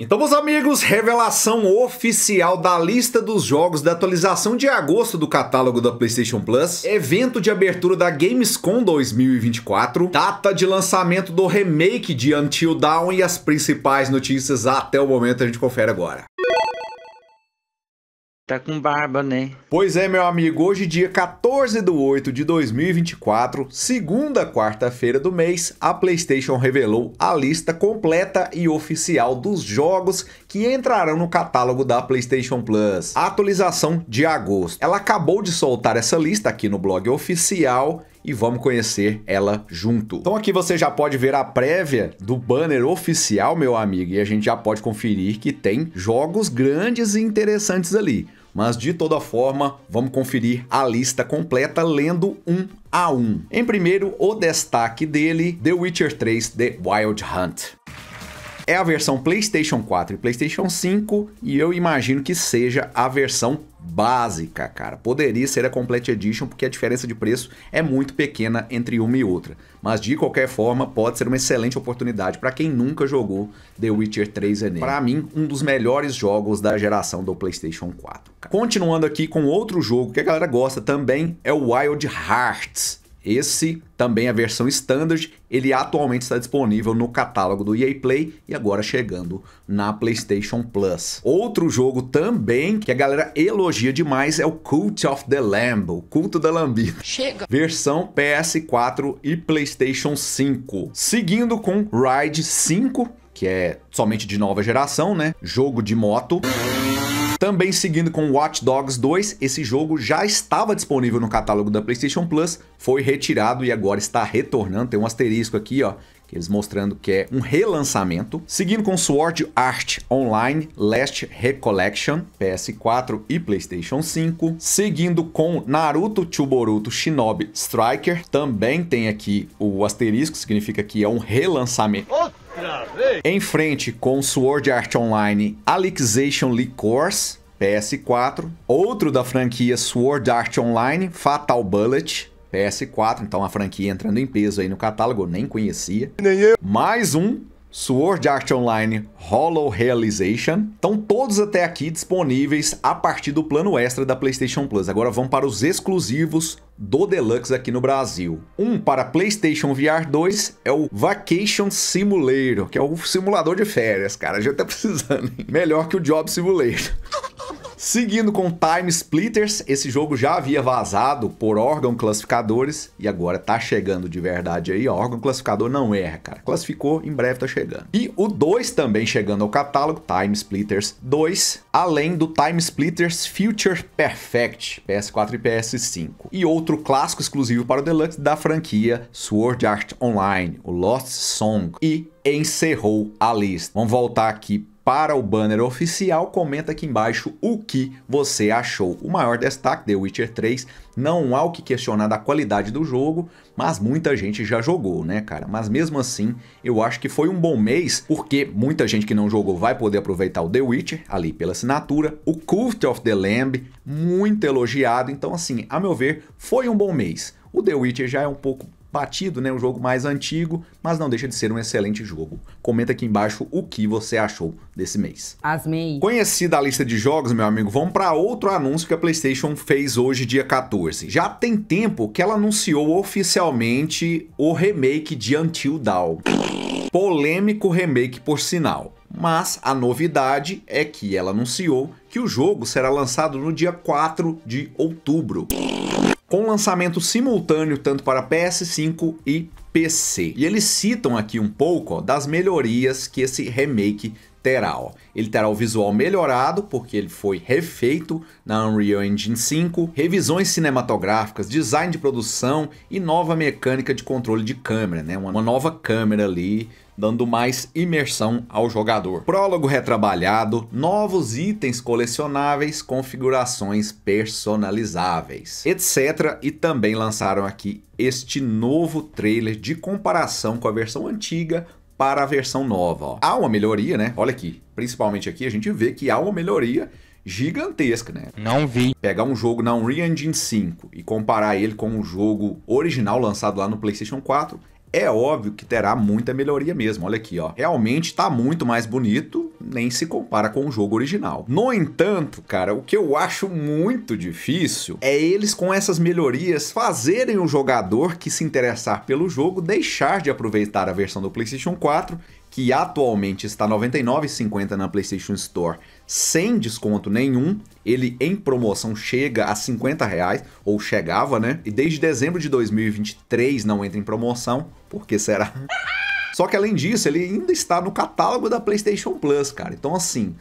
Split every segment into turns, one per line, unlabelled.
Então, meus amigos, revelação oficial da lista dos jogos da atualização de agosto do catálogo da PlayStation Plus, evento de abertura da Gamescom 2024, data de lançamento do remake de Until Dawn e as principais notícias até o momento a gente confere agora. Tá com barba, né? Pois é, meu amigo. Hoje, dia 14 de 8 de 2024, segunda quarta-feira do mês, a PlayStation revelou a lista completa e oficial dos jogos que entrarão no catálogo da PlayStation Plus. A atualização de agosto. Ela acabou de soltar essa lista aqui no blog oficial e vamos conhecer ela junto. Então aqui você já pode ver a prévia do banner oficial, meu amigo, e a gente já pode conferir que tem jogos grandes e interessantes ali mas de toda forma, vamos conferir a lista completa lendo um a um. Em primeiro, o destaque dele: The Witcher 3 The Wild Hunt é a versão PlayStation 4 e PlayStation 5 e eu imagino que seja a versão básica, cara. Poderia ser a Complete Edition porque a diferença de preço é muito pequena entre uma e outra. Mas de qualquer forma, pode ser uma excelente oportunidade para quem nunca jogou The Witcher 3 Enem. Para mim, um dos melhores jogos da geração do PlayStation 4. Cara. Continuando aqui com outro jogo que a galera gosta também, é o Wild Hearts. Esse também é a versão standard, ele atualmente está disponível no catálogo do EA Play e agora chegando na PlayStation Plus. Outro jogo também que a galera elogia demais é o Cult of the Lamb, o culto da lambida. Chega. Versão PS4 e PlayStation 5. Seguindo com Ride 5, que é somente de nova geração, né? Jogo de moto. Também seguindo com Watch Dogs 2, esse jogo já estava disponível no catálogo da PlayStation Plus, foi retirado e agora está retornando. Tem um asterisco aqui, ó, eles mostrando que é um relançamento. Seguindo com Sword Art Online Last Recollection, PS4 e PlayStation 5. Seguindo com Naruto Chuboruto Shinobi Striker, também tem aqui o asterisco, significa que é um relançamento. Em frente com Sword Art Online Alixation League Course, PS4. Outro da franquia Sword Art Online, Fatal Bullet, PS4. Então a franquia entrando em peso aí no catálogo, eu nem conhecia. Nem eu. Mais um Sword Art Online Hollow Realization. Estão todos até aqui disponíveis a partir do plano extra da PlayStation Plus. Agora vamos para os exclusivos do Deluxe aqui no Brasil. Um para PlayStation VR 2 é o Vacation Simulator, que é o simulador de férias, cara. A gente tá precisando. Hein? Melhor que o Job Simulator. Seguindo com Time Splitters, esse jogo já havia vazado por órgão classificadores e agora tá chegando de verdade aí. Ó, órgão classificador não erra, cara. Classificou, em breve tá chegando. E o 2 também chegando ao catálogo, Time Splitters 2, além do Time Splitters Future Perfect, PS4 e PS5. E outro clássico exclusivo para o Deluxe da franquia Sword Art Online, o Lost Song. E encerrou a lista. Vamos voltar aqui para o banner oficial, comenta aqui embaixo o que você achou. O maior destaque de The Witcher 3, não há o que questionar da qualidade do jogo, mas muita gente já jogou, né, cara? Mas mesmo assim, eu acho que foi um bom mês, porque muita gente que não jogou vai poder aproveitar o The Witcher ali pela assinatura, o Cult of the Lamb, muito elogiado, então assim, a meu ver, foi um bom mês. O The Witcher já é um pouco batido, né? Um jogo mais antigo, mas não deixa de ser um excelente jogo. Comenta aqui embaixo o que você achou desse mês. Asmei. Conhecida a lista de jogos, meu amigo, vamos para outro anúncio que a PlayStation fez hoje, dia 14. Já tem tempo que ela anunciou oficialmente o remake de Until Dawn. Polêmico remake, por sinal. Mas a novidade é que ela anunciou que o jogo será lançado no dia 4 de outubro com lançamento simultâneo tanto para PS5 e PC. E eles citam aqui um pouco ó, das melhorias que esse remake terá, ó. Ele terá o visual melhorado, porque ele foi refeito na Unreal Engine 5, revisões cinematográficas, design de produção e nova mecânica de controle de câmera, né? Uma, uma nova câmera ali dando mais imersão ao jogador. Prólogo retrabalhado, novos itens colecionáveis, configurações personalizáveis, etc. E também lançaram aqui este novo trailer de comparação com a versão antiga para a versão nova. Ó. Há uma melhoria, né? Olha aqui, principalmente aqui a gente vê que há uma melhoria gigantesca, né? Não vi. Pegar um jogo na Unreal Engine 5 e comparar ele com um jogo original lançado lá no PlayStation 4, é óbvio que terá muita melhoria mesmo. Olha aqui, ó. Realmente tá muito mais bonito nem se compara com o jogo original. No entanto, cara, o que eu acho muito difícil é eles com essas melhorias fazerem o jogador que se interessar pelo jogo deixar de aproveitar a versão do PlayStation 4 que atualmente está R$ 99,50 na PlayStation Store sem desconto nenhum. Ele em promoção chega a 50 reais, ou chegava, né? E desde dezembro de 2023 não entra em promoção, porque será? Só que além disso, ele ainda está no catálogo da PlayStation Plus, cara. Então, assim,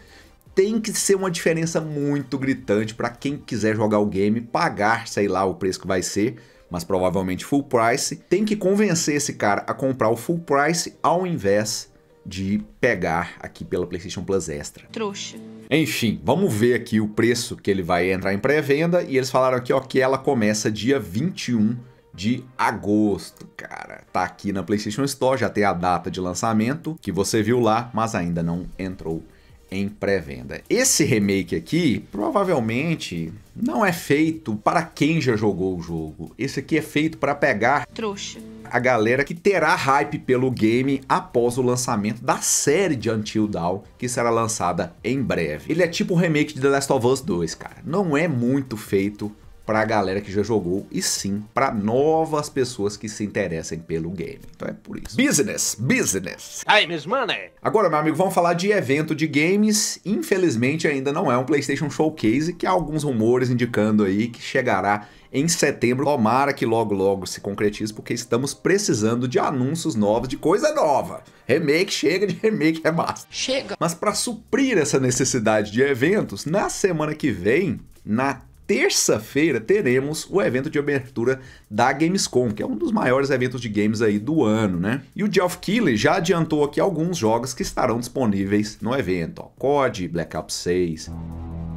tem que ser uma diferença muito gritante para quem quiser jogar o game, pagar, sei lá, o preço que vai ser mas provavelmente full price, tem que convencer esse cara a comprar o full price ao invés de pegar aqui pela PlayStation Plus Extra. Trouxa. Enfim, vamos ver aqui o preço que ele vai entrar em pré-venda e eles falaram aqui ó, que ela começa dia 21 de agosto, cara. Tá aqui na PlayStation Store, já tem a data de lançamento que você viu lá, mas ainda não entrou em pré-venda. Esse remake aqui provavelmente não é feito para quem já jogou o jogo. Esse aqui é feito para pegar trouxa. A galera que terá hype pelo game após o lançamento da série de Until Dawn, que será lançada em breve. Ele é tipo o remake de The Last of Us 2, cara. Não é muito feito para a galera que já jogou e sim para novas pessoas que se interessem pelo game. Então é por isso. Business, business. Aí, meus mano. Agora, meu amigo, vamos falar de evento de games. Infelizmente ainda não é um PlayStation Showcase, que há alguns rumores indicando aí que chegará em setembro. Tomara que logo logo se concretize, porque estamos precisando de anúncios novos, de coisa nova. Remake chega de remake é massa. Chega. Mas para suprir essa necessidade de eventos, na semana que vem, na terça-feira teremos o evento de abertura da Gamescom, que é um dos maiores eventos de games aí do ano, né? E o Geoff Keighley já adiantou aqui alguns jogos que estarão disponíveis no evento, ó, COD, Black Ops 6,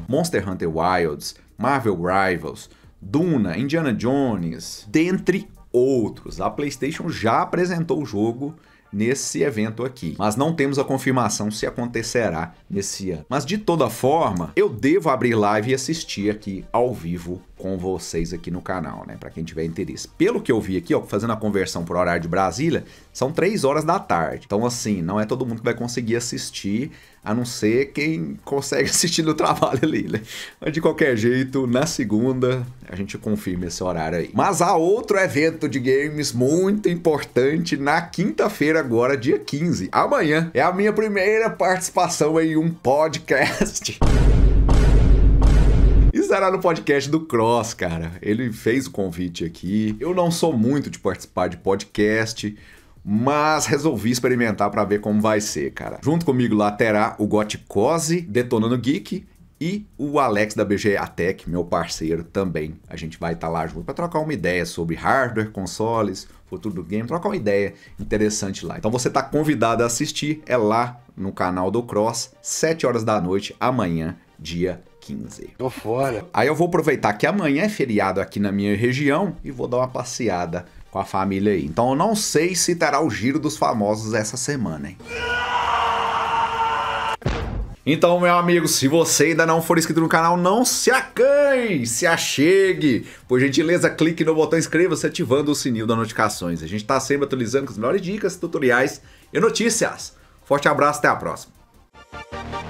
Monster Hunter Wilds, Marvel Rivals, Duna, Indiana Jones, dentre outros. A PlayStation já apresentou o jogo nesse evento aqui. Mas não temos a confirmação se acontecerá nesse ano. Mas de toda forma, eu devo abrir live e assistir aqui ao vivo com vocês aqui no canal, né? Para quem tiver interesse. Pelo que eu vi aqui, ó, fazendo a conversão por horário de Brasília, são 3 horas da tarde. Então, assim, não é todo mundo que vai conseguir assistir a não ser quem consegue assistir no trabalho ali, né? Mas de qualquer jeito, na segunda a gente confirma esse horário aí. Mas há outro evento de games muito importante na quinta-feira agora, dia 15, amanhã. É a minha primeira participação em um podcast. era no podcast do Cross, cara. Ele fez o convite aqui. Eu não sou muito de participar de podcast, mas resolvi experimentar para ver como vai ser, cara. Junto comigo lá terá o Goticose, Detonando Geek e o Alex da BGA Tech, meu parceiro também. A gente vai estar tá lá junto para trocar uma ideia sobre hardware, consoles, futuro do game, trocar uma ideia interessante lá. Então você está convidado a assistir, é lá no canal do Cross, 7 horas da noite, amanhã, dia 15. Tô fora. Aí eu vou aproveitar que amanhã é feriado aqui na minha região e vou dar uma passeada com a família aí. Então eu não sei se terá o giro dos famosos essa semana, hein? Então, meu amigo, se você ainda não for inscrito no canal, não se acanhe, se achegue. Por gentileza, clique no botão inscreva-se ativando o sininho das notificações. A gente está sempre atualizando com as melhores dicas, tutoriais e notícias. Forte abraço, até a próxima.